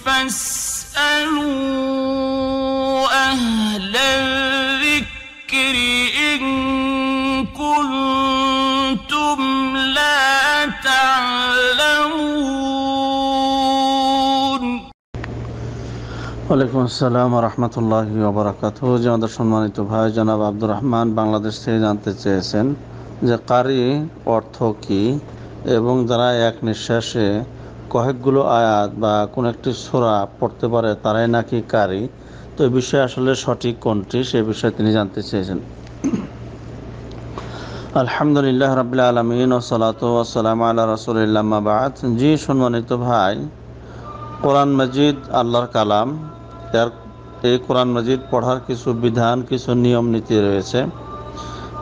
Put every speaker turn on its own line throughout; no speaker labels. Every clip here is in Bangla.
ওয়ালাইকুম আসসালাম যে আমাদের সম্মানিত ভাই জনাব আব্দুর রহমান বাংলাদেশ থেকে জানতে চেয়েছেন যে কারি অর্থ কী এবং যারা এক নিঃশ্বাসে কয়েকগুলো আয়াত বা কোন একটি সোরা পড়তে পারে তারাই নাকি কারি তো এ বিষয়ে আসলে সঠিক কোনটি সে বিষয়ে তিনি জানতে চেয়েছেন আলহামদুলিল্লাহ রাবিল্লা আলমিন ও সালাত ওসালাম আল্লাহ রসুলিল্লামাবাদ জি সম্মানিত ভাই কোরআন মজিদ আল্লাহর কালাম এর এই কোরআন মজিদ পড়ার কিছু বিধান কিছু নিয়ম নীতি রয়েছে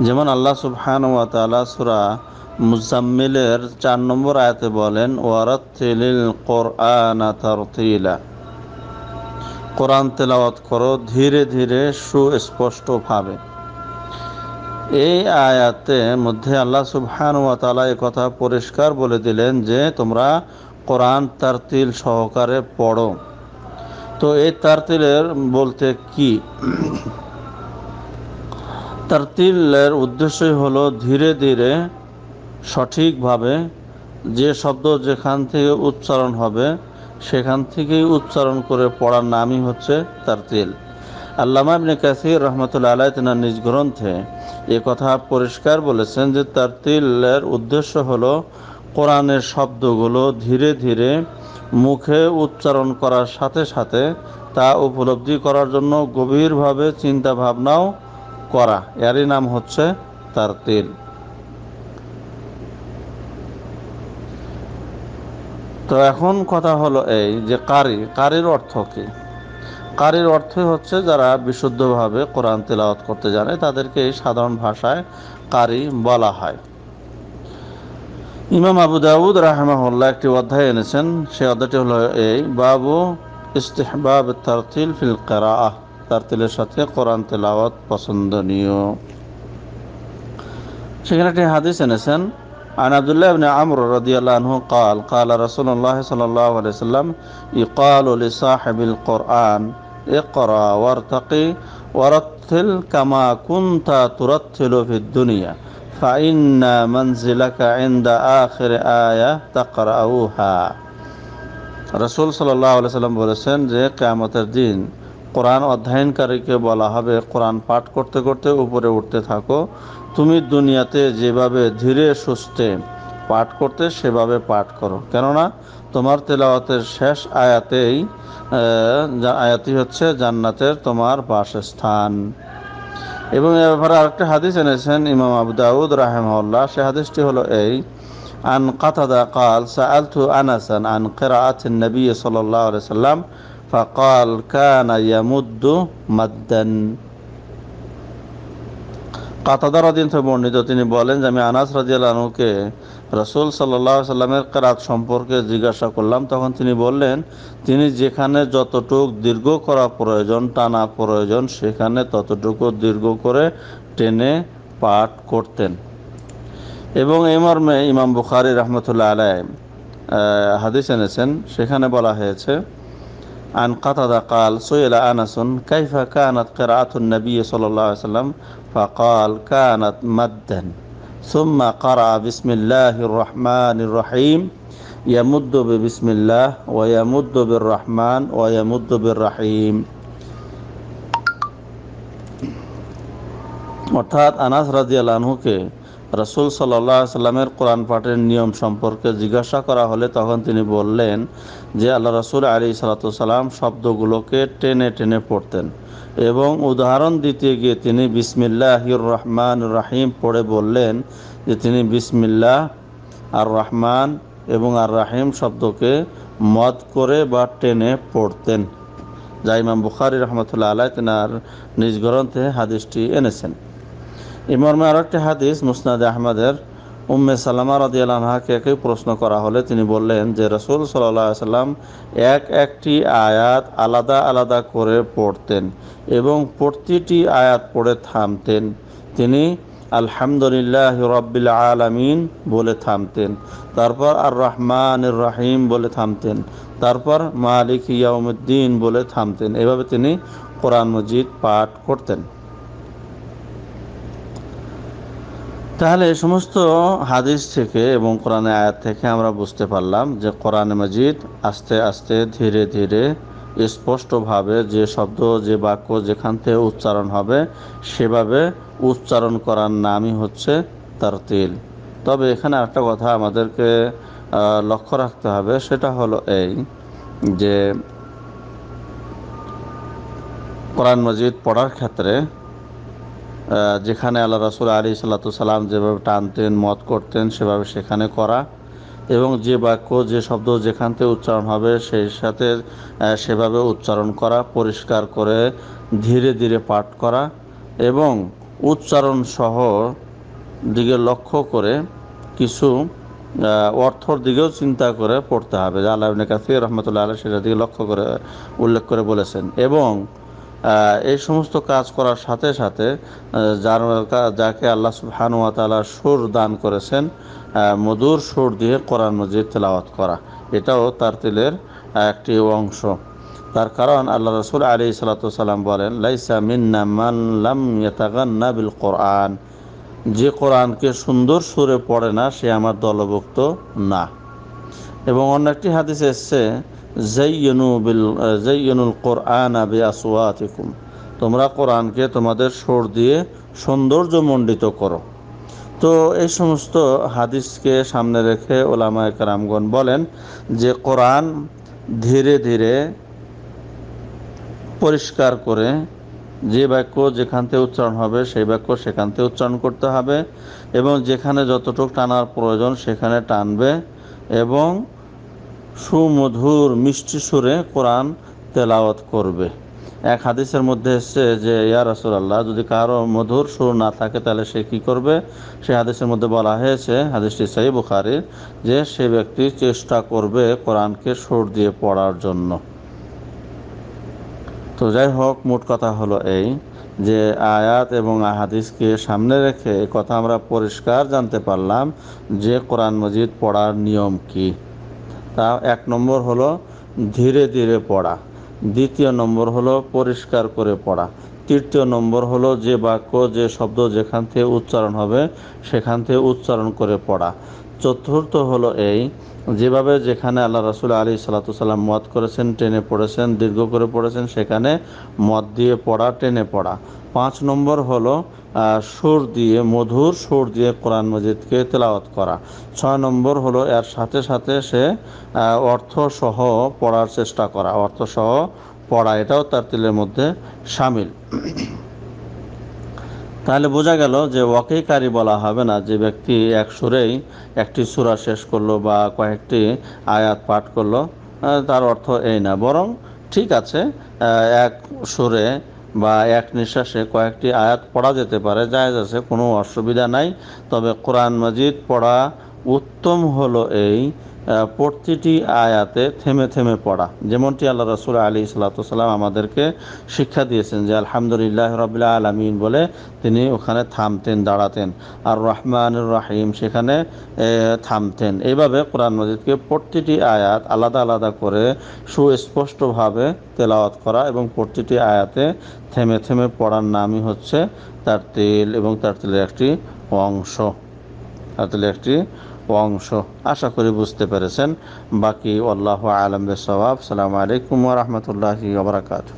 যেমন আল্লাহ সুবহান ওয়া তালা সুরা মুজাম্মিলের চার নম্বর আয়াতে বলেন ওয়ারাতিলিল কোরআন কোরআন তেলাওয়াত করো ধীরে ধীরে সুস্পষ্টভাবে এই আয়াতে মধ্যে আল্লাহ সুবহান ওয়া তালা এ কথা পরিষ্কার বলে দিলেন যে তোমরা কোরআন তারতিল সহকারে পড়ো তো এই তারতিলের বলতে কি তারতিলের উদ্দেশ্যই হলো ধীরে ধীরে সঠিকভাবে যে শব্দ যেখান থেকে উচ্চারণ হবে সেখান থেকেই উচ্চারণ করে পড়ার নামই হচ্ছে তার তেল আল্লামা ইবনে কাসির রহমতুল্লা আলাই তেনার নিজ গ্রন্থে এ কথা পরিষ্কার বলেছেন যে তার তিলের উদ্দেশ্য হলো কোরআনের শব্দগুলো ধীরে ধীরে মুখে উচ্চারণ করার সাথে সাথে তা উপলব্ধি করার জন্য গভীরভাবে চিন্তা ভাবনাও করা এরই নাম হচ্ছে তার তিল তো এখন কথা হলো এই যে কারি কারির অর্থ কী কারির অর্থ হচ্ছে যারা বিশুদ্ধভাবে কোরআন তেলাওয়াত করতে জানে তাদেরকে সাধারণ ভাষায় কারি বলা হয় ইমাম আবু দাউদ রাহমাহুল্লাহ একটি অধ্যায় এনেছেন সেই অধ্যায়টি হলো এই বাবু ইস্তেহবাব তারতিল ফিল কারাহ তারতিলের সাথে কোরআন তেলাওয়াত পছন্দনীয় সেখানে একটি হাদিস এনেছেন عن عبد الله بن عمرو رضي الله عنه قال قال رسول الله صلى الله عليه وسلم يقال لصاحب القرآن اقرأ وارتقي ورتل كما كنت ترتل في الدنيا فإن منزلك عند آخر آية تقرأوها رسول صلى الله عليه وسلم বলেছেন যে কিয়ামতের দিন কোরআন অধ্যয়নকারীকে বলা হবে কোরআন পাঠ করতে করতে উপরে উঠতে থাকো তুমি দুনিয়াতে যেভাবে ধীরে সুস্থে পাঠ করতে সেভাবে পাঠ করো কেননা তোমার তেলাওয়াতের শেষ আয়াতেই আয়াতি হচ্ছে জান্নাতের তোমার বাসস্থান এবং এ ব্যাপারে আরেকটা হাদিস এনেছেন ইমাম আবু রাহেম রাহেমহল্লা সে হাদিসটি হলো এই আন কাতাদা কাল সা আনাসান আন قراءة النبي صلى الله عليه সাল্লাম فقال كان يمد مدا কাতাদা রাদিন বর্ণিত তিনি বলেন যে আমি আনাস রাজিয়ালকে রসুল সাল্লাহ সাল্লামের কারাত সম্পর্কে জিজ্ঞাসা করলাম তখন তিনি বললেন তিনি যেখানে যতটুক দীর্ঘ করা প্রয়োজন টানা প্রয়োজন সেখানে ততটুকু দীর্ঘ করে টেনে পাঠ করতেন এবং এই মর্মে ইমাম বুখারি রহমতুল্লাহ আলাইহ হাদিস এনেছেন সেখানে বলা হয়েছে عن قطد قال سئل أنس كيف كانت قراءة النبي صلى الله عليه وسلم فقال كانت مدا ثم قرأ بسم الله الرحمن الرحيم يمد ببسم الله ويمد بالرحمن ويمد بالرحيم অর্থাৎ আনাস রাজিয়াল আনহুকে রসুল সাল্লাহ সাল্লামের কোরআন পাঠের নিয়ম সম্পর্কে জিজ্ঞাসা করা হলে তখন তিনি বললেন যে আল্লাহ রসুল আলী সালাতাম শব্দগুলোকে টেনে টেনে পড়তেন এবং উদাহরণ দিতে গিয়ে তিনি বিসমিল্লাহ রহমান রাহিম পড়ে বললেন যে তিনি বিসমিল্লাহ আর রহমান এবং আর রাহিম শব্দকে মদ করে বা টেনে পড়তেন যা ইমাম বুখারি রহমতুল্লাহ আলাই তেনার নিজ গ্রন্থে হাদিসটি এনেছেন এই মর্মে আর একটি হাদিস মুসনাদ আহমদের উম্মে সাল্লামা রদিয়াল আনহাকে একই প্রশ্ন করা হলে তিনি বললেন যে রসুল সাল্লাম এক একটি আয়াত আলাদা আলাদা করে পড়তেন এবং প্রতিটি আয়াত পড়ে থামতেন তিনি আলহামদুলিল্লাহ রব্বিল আলমিন বলে থামতেন তারপর আর রহমান রাহিম বলে থামতেন তারপর মালিক ইয়াউমুদ্দিন বলে থামতেন এভাবে তিনি কোরআন মজিদ পাঠ করতেন তাহলে সমস্ত হাদিস থেকে এবং কোরআনে আয়াত থেকে আমরা বুঝতে পারলাম যে কোরআনে মজিদ আস্তে আস্তে ধীরে ধীরে স্পষ্টভাবে যে শব্দ যে বাক্য যেখান থেকে উচ্চারণ হবে সেভাবে উচ্চারণ করার নামই হচ্ছে তার তিল তবে এখানে একটা কথা আমাদেরকে লক্ষ্য রাখতে হবে সেটা হলো এই যে কোরআন মজিদ পড়ার ক্ষেত্রে যেখানে আল্লাহ রাসুল আলী সাল্লাম যেভাবে টানতেন মত করতেন সেভাবে সেখানে করা এবং যে বাক্য যে শব্দ যেখান থেকে উচ্চারণ হবে সেই সাথে সেভাবে উচ্চারণ করা পরিষ্কার করে ধীরে ধীরে পাঠ করা এবং উচ্চারণ সহ দিকে লক্ষ্য করে কিছু অর্থর দিকেও চিন্তা করে পড়তে হবে আল্লাহ কাসির রহমতুল্লাহ আল্লাহ সেটার দিকে লক্ষ্য করে উল্লেখ করে বলেছেন এবং এই সমস্ত কাজ করার সাথে সাথে যার যাকে আল্লাহ সুহানুয়া তালা সুর দান করেছেন মধুর সুর দিয়ে কোরআন মজিদ তেলাওয়াত করা এটাও তার তেলের একটি অংশ তার কারণ আল্লাহ রসুল আলী সালাতাম বলেন লাইসা মিন্না মাল্লাম নাবিল বিল কোরআন যে কোরআনকে সুন্দর সুরে পড়ে না সে আমার দলভুক্ত না এবং অন্য একটি হাদিস এসছে বিল কোরআন তোমরা কোরআনকে তোমাদের সোর দিয়ে সৌন্দর্য মণ্ডিত করো তো এই সমস্ত হাদিসকে সামনে রেখে ওলামায় কারামগণ বলেন যে কোরআন ধীরে ধীরে পরিষ্কার করে যে বাক্য যেখান থেকে উচ্চারণ হবে সেই বাক্য সেখান থেকে উচ্চারণ করতে হবে এবং যেখানে যতটুকু টানার প্রয়োজন সেখানে টানবে এবং সুমধুর মিষ্টি সুরে কোরআন তেলাওয়াত করবে এক হাদিসের মধ্যে এসছে যে ইয়া রাসুলাল্লাহ যদি কারো মধুর সুর না থাকে তাহলে সে কি করবে সে হাদিসের মধ্যে বলা হয়েছে হাদিসটি সাই বুখারির যে সে ব্যক্তি চেষ্টা করবে কোরআনকে সুর দিয়ে পড়ার জন্য তো যাই হোক মোট কথা হলো এই যে আয়াত এবং আহাদিসকে সামনে রেখে কথা আমরা পরিষ্কার জানতে পারলাম যে কোরআন মজিদ পড়ার নিয়ম কী তা এক নম্বর হলো ধীরে ধীরে পড়া দ্বিতীয় নম্বর হলো পরিষ্কার করে পড়া তৃতীয় নম্বর হলো যে বাক্য যে শব্দ যেখান থেকে উচ্চারণ হবে সেখান থেকে উচ্চারণ করে পড়া চতুর্থ হলো এই যেভাবে যেখানে আল্লাহ রাসুল আলী সালাতুসাল্লাম মত করেছেন টেনে পড়েছেন দীর্ঘ করে পড়েছেন সেখানে মদ দিয়ে পড়া টেনে পড়া পাঁচ নম্বর হলো সুর দিয়ে মধুর সুর দিয়ে কোরআন মজিদকে তেলাওয়াত করা ছয় নম্বর হলো এর সাথে সাথে সে অর্থসহ পড়ার চেষ্টা করা অর্থসহ পড়া এটাও তার তিলের মধ্যে সামিল তাহলে বোঝা গেল যে ওয়াকেকারী বলা হবে না যে ব্যক্তি এক সুরেই একটি সুরা শেষ করলো বা কয়েকটি আয়াত পাঠ করলো তার অর্থ এই না বরং ঠিক আছে এক সুরে বা এক নিঃশ্বাসে কয়েকটি আয়াত পড়া যেতে পারে যায় আছে কোনো অসুবিধা নাই তবে কোরআন মজিদ পড়া উত্তম হলো এই প্রতিটি আয়াতে থেমে থেমে পড়া যেমনটি আল্লাহ রসুল আলী সালাতাম আমাদেরকে শিক্ষা দিয়েছেন যে আলহামদুলিল্লাহ রবিল্লা আলমিন বলে তিনি ওখানে থামতেন দাঁড়াতেন আর রহমান রাহিম সেখানে থামতেন এইভাবে কোরআন মজিদকে প্রতিটি আয়াত আলাদা আলাদা করে সুস্পষ্টভাবে তেলাওয়াত করা এবং প্রতিটি আয়াতে থেমে থেমে পড়ার নামই হচ্ছে তার তেল এবং তার তেলের একটি অংশ তার তেলের একটি অংশ আশা করি বুঝতে পেরেছেন বাকি আল্লাহ আলম সবাব সালামু আলাইকুম রহমতুল্লাহি ওবরাকাতু